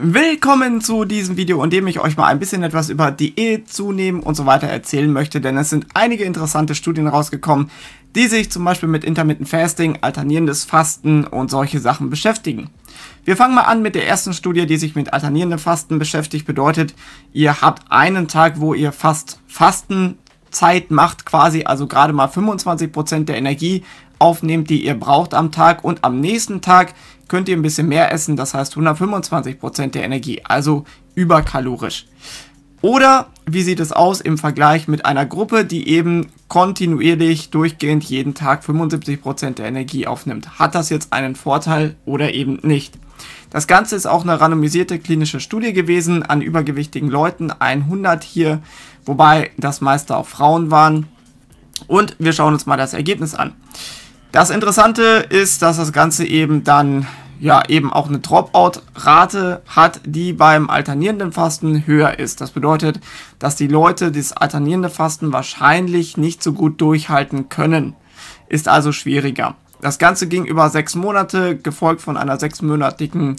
Willkommen zu diesem Video, in dem ich euch mal ein bisschen etwas über Diät, Zunehmen und so weiter erzählen möchte, denn es sind einige interessante Studien rausgekommen, die sich zum Beispiel mit Intermittent Fasting, alternierendes Fasten und solche Sachen beschäftigen. Wir fangen mal an mit der ersten Studie, die sich mit alternierendem Fasten beschäftigt. Bedeutet, ihr habt einen Tag, wo ihr fast Fasten Zeit macht quasi, also gerade mal 25% Prozent der Energie aufnehmt, die ihr braucht am Tag und am nächsten Tag könnt ihr ein bisschen mehr essen, das heißt 125% der Energie, also überkalorisch. Oder wie sieht es aus im Vergleich mit einer Gruppe, die eben kontinuierlich durchgehend jeden Tag 75% der Energie aufnimmt? Hat das jetzt einen Vorteil oder eben nicht? Das Ganze ist auch eine randomisierte klinische Studie gewesen an übergewichtigen Leuten, 100 hier, wobei das meiste auch Frauen waren. Und wir schauen uns mal das Ergebnis an. Das Interessante ist, dass das Ganze eben dann ja eben auch eine Dropout-Rate hat, die beim alternierenden Fasten höher ist. Das bedeutet, dass die Leute das alternierende Fasten wahrscheinlich nicht so gut durchhalten können. Ist also schwieriger. Das Ganze ging über sechs Monate, gefolgt von einer sechsmonatigen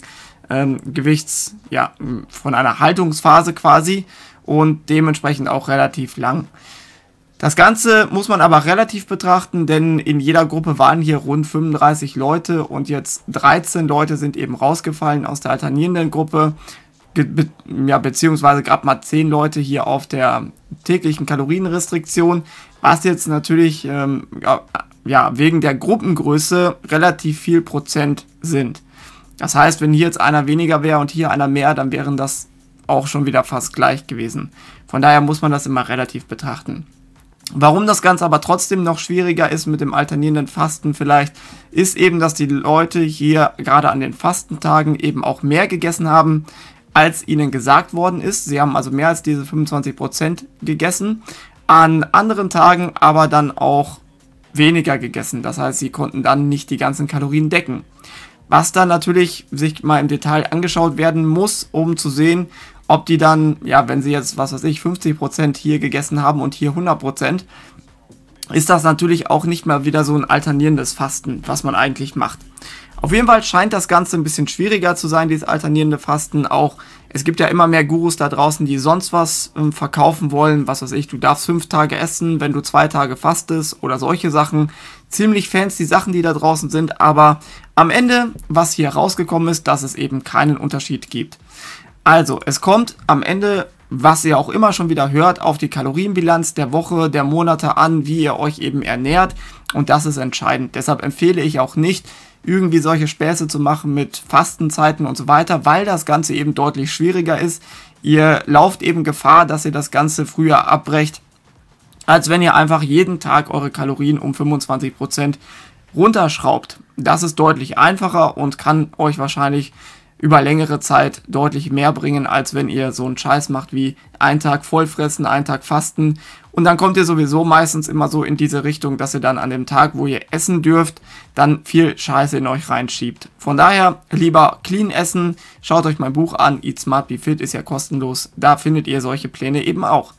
ähm, Gewichts, ja, von einer Haltungsphase quasi und dementsprechend auch relativ lang. Das Ganze muss man aber relativ betrachten, denn in jeder Gruppe waren hier rund 35 Leute und jetzt 13 Leute sind eben rausgefallen aus der alternierenden Gruppe. Be ja, beziehungsweise gerade mal 10 Leute hier auf der täglichen Kalorienrestriktion, was jetzt natürlich ähm, ja, wegen der Gruppengröße relativ viel Prozent sind. Das heißt, wenn hier jetzt einer weniger wäre und hier einer mehr, dann wären das auch schon wieder fast gleich gewesen. Von daher muss man das immer relativ betrachten. Warum das Ganze aber trotzdem noch schwieriger ist mit dem alternierenden Fasten vielleicht, ist eben, dass die Leute hier gerade an den Fastentagen eben auch mehr gegessen haben, als ihnen gesagt worden ist. Sie haben also mehr als diese 25% Prozent gegessen, an anderen Tagen aber dann auch weniger gegessen. Das heißt, sie konnten dann nicht die ganzen Kalorien decken. Was dann natürlich sich mal im Detail angeschaut werden muss, um zu sehen, ob die dann, ja, wenn sie jetzt, was weiß ich, 50% hier gegessen haben und hier 100%, ist das natürlich auch nicht mal wieder so ein alternierendes Fasten, was man eigentlich macht. Auf jeden Fall scheint das Ganze ein bisschen schwieriger zu sein, dieses alternierende Fasten. Auch es gibt ja immer mehr Gurus da draußen, die sonst was ähm, verkaufen wollen. Was weiß ich, du darfst fünf Tage essen, wenn du zwei Tage fastest oder solche Sachen. Ziemlich fancy Sachen, die da draußen sind. Aber am Ende, was hier rausgekommen ist, dass es eben keinen Unterschied gibt. Also, es kommt am Ende, was ihr auch immer schon wieder hört, auf die Kalorienbilanz der Woche, der Monate an, wie ihr euch eben ernährt. Und das ist entscheidend. Deshalb empfehle ich auch nicht, irgendwie solche Späße zu machen mit Fastenzeiten und so weiter, weil das Ganze eben deutlich schwieriger ist. Ihr lauft eben Gefahr, dass ihr das Ganze früher abbrecht, als wenn ihr einfach jeden Tag eure Kalorien um 25% runterschraubt. Das ist deutlich einfacher und kann euch wahrscheinlich über längere Zeit deutlich mehr bringen, als wenn ihr so einen Scheiß macht wie einen Tag vollfressen, einen Tag fasten. Und dann kommt ihr sowieso meistens immer so in diese Richtung, dass ihr dann an dem Tag, wo ihr essen dürft, dann viel Scheiße in euch reinschiebt. Von daher lieber clean essen. Schaut euch mein Buch an. Eat Smart Be Fit ist ja kostenlos. Da findet ihr solche Pläne eben auch.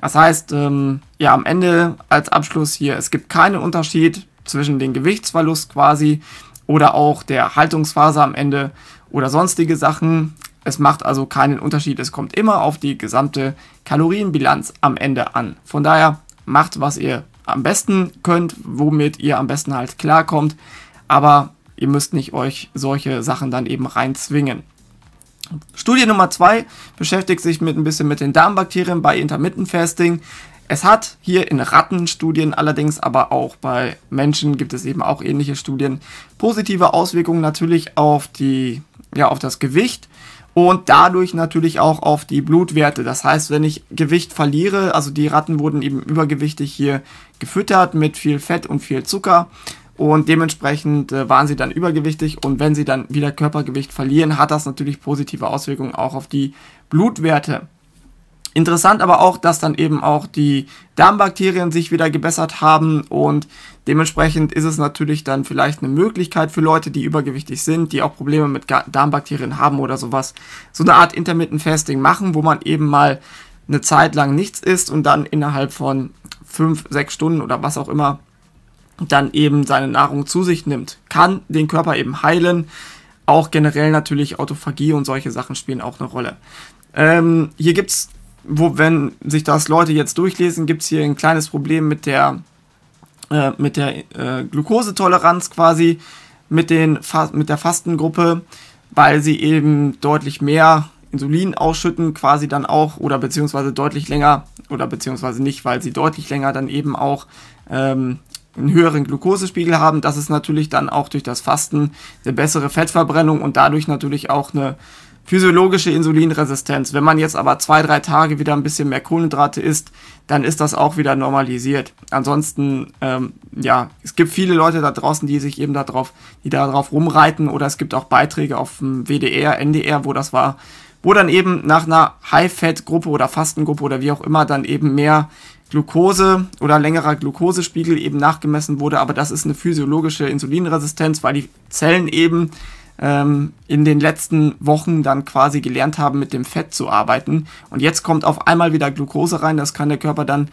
Das heißt, ähm, ja, am Ende als Abschluss hier, es gibt keinen Unterschied zwischen dem Gewichtsverlust quasi oder auch der Haltungsphase am Ende oder sonstige Sachen. Es macht also keinen Unterschied. Es kommt immer auf die gesamte Kalorienbilanz am Ende an. Von daher macht, was ihr am besten könnt, womit ihr am besten halt klarkommt. Aber ihr müsst nicht euch solche Sachen dann eben reinzwingen. Studie Nummer zwei beschäftigt sich mit ein bisschen mit den Darmbakterien bei Intermittent Fasting. Es hat hier in Rattenstudien allerdings, aber auch bei Menschen gibt es eben auch ähnliche Studien, positive Auswirkungen natürlich auf die ja, auf das Gewicht und dadurch natürlich auch auf die Blutwerte. Das heißt, wenn ich Gewicht verliere, also die Ratten wurden eben übergewichtig hier gefüttert mit viel Fett und viel Zucker und dementsprechend äh, waren sie dann übergewichtig und wenn sie dann wieder Körpergewicht verlieren, hat das natürlich positive Auswirkungen auch auf die Blutwerte. Interessant aber auch, dass dann eben auch die Darmbakterien sich wieder gebessert haben und dementsprechend ist es natürlich dann vielleicht eine Möglichkeit für Leute, die übergewichtig sind, die auch Probleme mit Darmbakterien haben oder sowas, so eine Art Intermittent Fasting machen, wo man eben mal eine Zeit lang nichts isst und dann innerhalb von fünf, sechs Stunden oder was auch immer dann eben seine Nahrung zu sich nimmt. Kann den Körper eben heilen. Auch generell natürlich Autophagie und solche Sachen spielen auch eine Rolle. Ähm, hier gibt's wo, wenn sich das Leute jetzt durchlesen, gibt es hier ein kleines Problem mit der, äh, der äh, Glukosetoleranz quasi, mit, den Fa mit der Fastengruppe, weil sie eben deutlich mehr Insulin ausschütten, quasi dann auch, oder beziehungsweise deutlich länger, oder beziehungsweise nicht, weil sie deutlich länger dann eben auch ähm, einen höheren Glukosespiegel haben. Das ist natürlich dann auch durch das Fasten eine bessere Fettverbrennung und dadurch natürlich auch eine physiologische Insulinresistenz. Wenn man jetzt aber zwei, drei Tage wieder ein bisschen mehr Kohlenhydrate isst, dann ist das auch wieder normalisiert. Ansonsten, ähm, ja, es gibt viele Leute da draußen, die sich eben darauf, die darauf rumreiten oder es gibt auch Beiträge auf dem WDR, NDR, wo das war, wo dann eben nach einer High-Fat-Gruppe oder Fastengruppe oder wie auch immer dann eben mehr Glucose oder längerer Glukosespiegel eben nachgemessen wurde, aber das ist eine physiologische Insulinresistenz, weil die Zellen eben ähm, in den letzten Wochen dann quasi gelernt haben, mit dem Fett zu arbeiten. Und jetzt kommt auf einmal wieder Glucose rein, das kann der Körper dann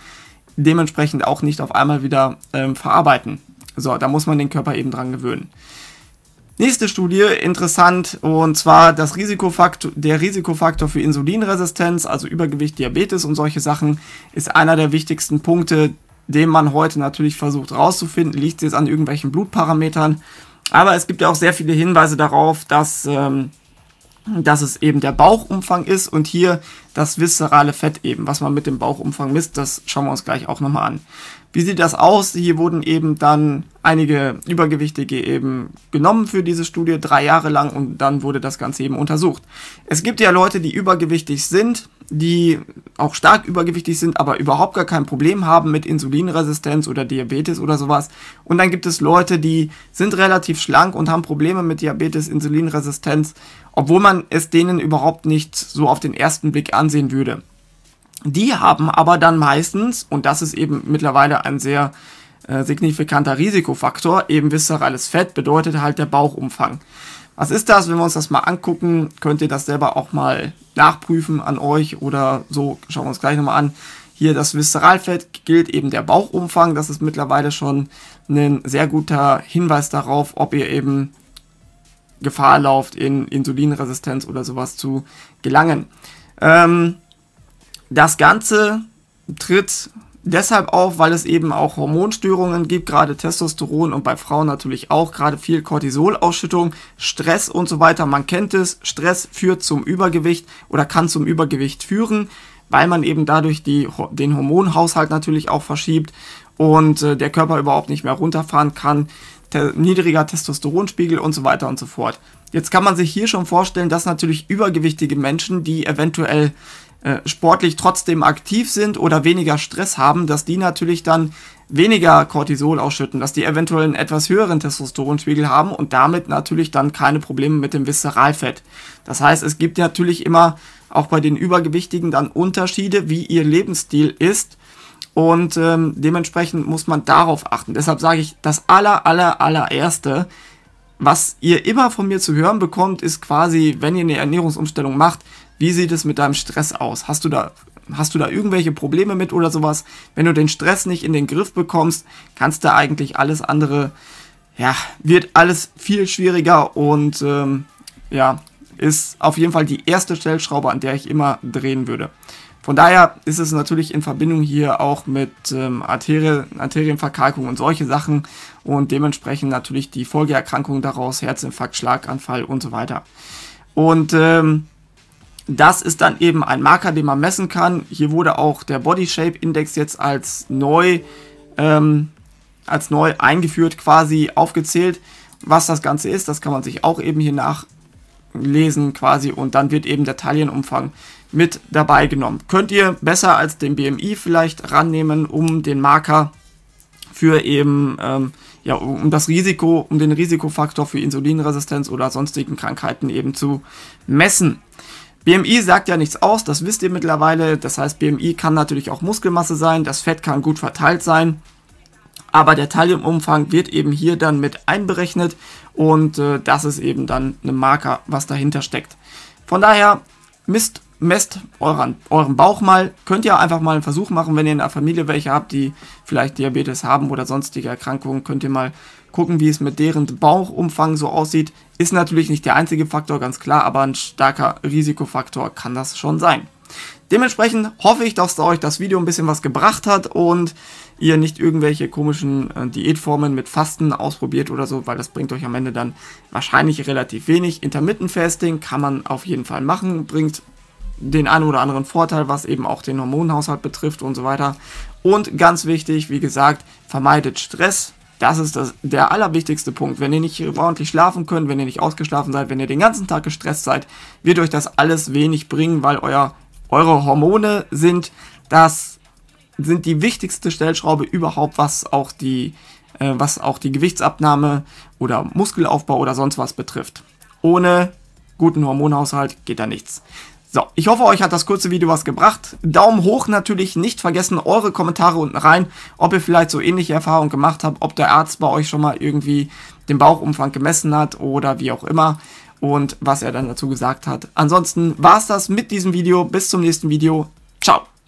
dementsprechend auch nicht auf einmal wieder ähm, verarbeiten. So, da muss man den Körper eben dran gewöhnen. Nächste Studie, interessant, und zwar das Risikofaktor, der Risikofaktor für Insulinresistenz, also Übergewicht, Diabetes und solche Sachen, ist einer der wichtigsten Punkte, den man heute natürlich versucht rauszufinden. Liegt es jetzt an irgendwelchen Blutparametern? Aber es gibt ja auch sehr viele Hinweise darauf, dass, ähm, dass es eben der Bauchumfang ist und hier das viszerale Fett eben, was man mit dem Bauchumfang misst. Das schauen wir uns gleich auch nochmal an. Wie sieht das aus? Hier wurden eben dann einige Übergewichtige eben genommen für diese Studie, drei Jahre lang, und dann wurde das Ganze eben untersucht. Es gibt ja Leute, die übergewichtig sind, die auch stark übergewichtig sind, aber überhaupt gar kein Problem haben mit Insulinresistenz oder Diabetes oder sowas. Und dann gibt es Leute, die sind relativ schlank und haben Probleme mit Diabetes, Insulinresistenz, obwohl man es denen überhaupt nicht so auf den ersten Blick ansehen würde. Die haben aber dann meistens, und das ist eben mittlerweile ein sehr äh, signifikanter Risikofaktor, eben viszerales Fett bedeutet halt der Bauchumfang. Was ist das? Wenn wir uns das mal angucken, könnt ihr das selber auch mal nachprüfen an euch oder so. Schauen wir uns gleich nochmal an. Hier das Visceralfett gilt eben der Bauchumfang. Das ist mittlerweile schon ein sehr guter Hinweis darauf, ob ihr eben Gefahr lauft, in Insulinresistenz oder sowas zu gelangen. Ähm, das Ganze tritt Deshalb auch, weil es eben auch Hormonstörungen gibt, gerade Testosteron und bei Frauen natürlich auch, gerade viel Cortisolausschüttung, Stress und so weiter. Man kennt es, Stress führt zum Übergewicht oder kann zum Übergewicht führen, weil man eben dadurch die, den Hormonhaushalt natürlich auch verschiebt und äh, der Körper überhaupt nicht mehr runterfahren kann. Te niedriger Testosteronspiegel und so weiter und so fort. Jetzt kann man sich hier schon vorstellen, dass natürlich übergewichtige Menschen, die eventuell äh, sportlich trotzdem aktiv sind oder weniger Stress haben, dass die natürlich dann weniger Cortisol ausschütten, dass die eventuell einen etwas höheren Testosteronspiegel haben und damit natürlich dann keine Probleme mit dem Viszeralfett. Das heißt, es gibt natürlich immer auch bei den Übergewichtigen dann Unterschiede, wie ihr Lebensstil ist und ähm, dementsprechend muss man darauf achten. Deshalb sage ich, das aller, aller, allererste, was ihr immer von mir zu hören bekommt, ist quasi, wenn ihr eine Ernährungsumstellung macht, wie sieht es mit deinem Stress aus? Hast du da hast du da irgendwelche Probleme mit oder sowas? Wenn du den Stress nicht in den Griff bekommst, kannst du eigentlich alles andere ja, wird alles viel schwieriger und ähm, ja, ist auf jeden Fall die erste Stellschraube, an der ich immer drehen würde. Von daher ist es natürlich in Verbindung hier auch mit ähm, Arterien, Arterienverkalkung und solche Sachen und dementsprechend natürlich die Folgeerkrankungen daraus, Herzinfarkt, Schlaganfall und so weiter. Und ähm, das ist dann eben ein Marker, den man messen kann. Hier wurde auch der Body Shape Index jetzt als neu, ähm, als neu eingeführt quasi aufgezählt. Was das Ganze ist, das kann man sich auch eben hier nachlesen quasi und dann wird eben der Taillenumfang mit dabei genommen. Könnt ihr besser als den BMI vielleicht rannehmen, um den Marker für eben, ähm, ja, um das Risiko, um den Risikofaktor für Insulinresistenz oder sonstigen Krankheiten eben zu messen. BMI sagt ja nichts aus, das wisst ihr mittlerweile. Das heißt, BMI kann natürlich auch Muskelmasse sein, das Fett kann gut verteilt sein. Aber der Taliumumfang wird eben hier dann mit einberechnet und äh, das ist eben dann ein Marker, was dahinter steckt. Von daher misst messt euren, euren Bauch mal. Könnt ihr einfach mal einen Versuch machen, wenn ihr in der Familie welche habt, die vielleicht Diabetes haben oder sonstige Erkrankungen, könnt ihr mal gucken, wie es mit deren Bauchumfang so aussieht. Ist natürlich nicht der einzige Faktor, ganz klar, aber ein starker Risikofaktor kann das schon sein. Dementsprechend hoffe ich, dass euch das Video ein bisschen was gebracht hat und ihr nicht irgendwelche komischen äh, Diätformen mit Fasten ausprobiert oder so, weil das bringt euch am Ende dann wahrscheinlich relativ wenig. Intermittent Fasting kann man auf jeden Fall machen, bringt den einen oder anderen Vorteil, was eben auch den Hormonhaushalt betrifft und so weiter. Und ganz wichtig, wie gesagt, vermeidet Stress. Das ist das, der allerwichtigste Punkt. Wenn ihr nicht ordentlich schlafen könnt, wenn ihr nicht ausgeschlafen seid, wenn ihr den ganzen Tag gestresst seid, wird euch das alles wenig bringen, weil euer, eure Hormone sind das sind die wichtigste Stellschraube überhaupt, was auch die äh, was auch die Gewichtsabnahme oder Muskelaufbau oder sonst was betrifft. Ohne guten Hormonhaushalt geht da nichts. So, ich hoffe, euch hat das kurze Video was gebracht. Daumen hoch natürlich, nicht vergessen eure Kommentare unten rein, ob ihr vielleicht so ähnliche Erfahrungen gemacht habt, ob der Arzt bei euch schon mal irgendwie den Bauchumfang gemessen hat oder wie auch immer und was er dann dazu gesagt hat. Ansonsten war's das mit diesem Video. Bis zum nächsten Video. Ciao.